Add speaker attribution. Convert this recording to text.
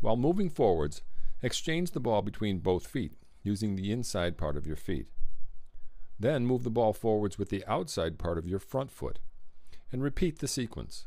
Speaker 1: While moving forwards, exchange the ball between both feet, using the inside part of your feet. Then move the ball forwards with the outside part of your front foot, and repeat the sequence.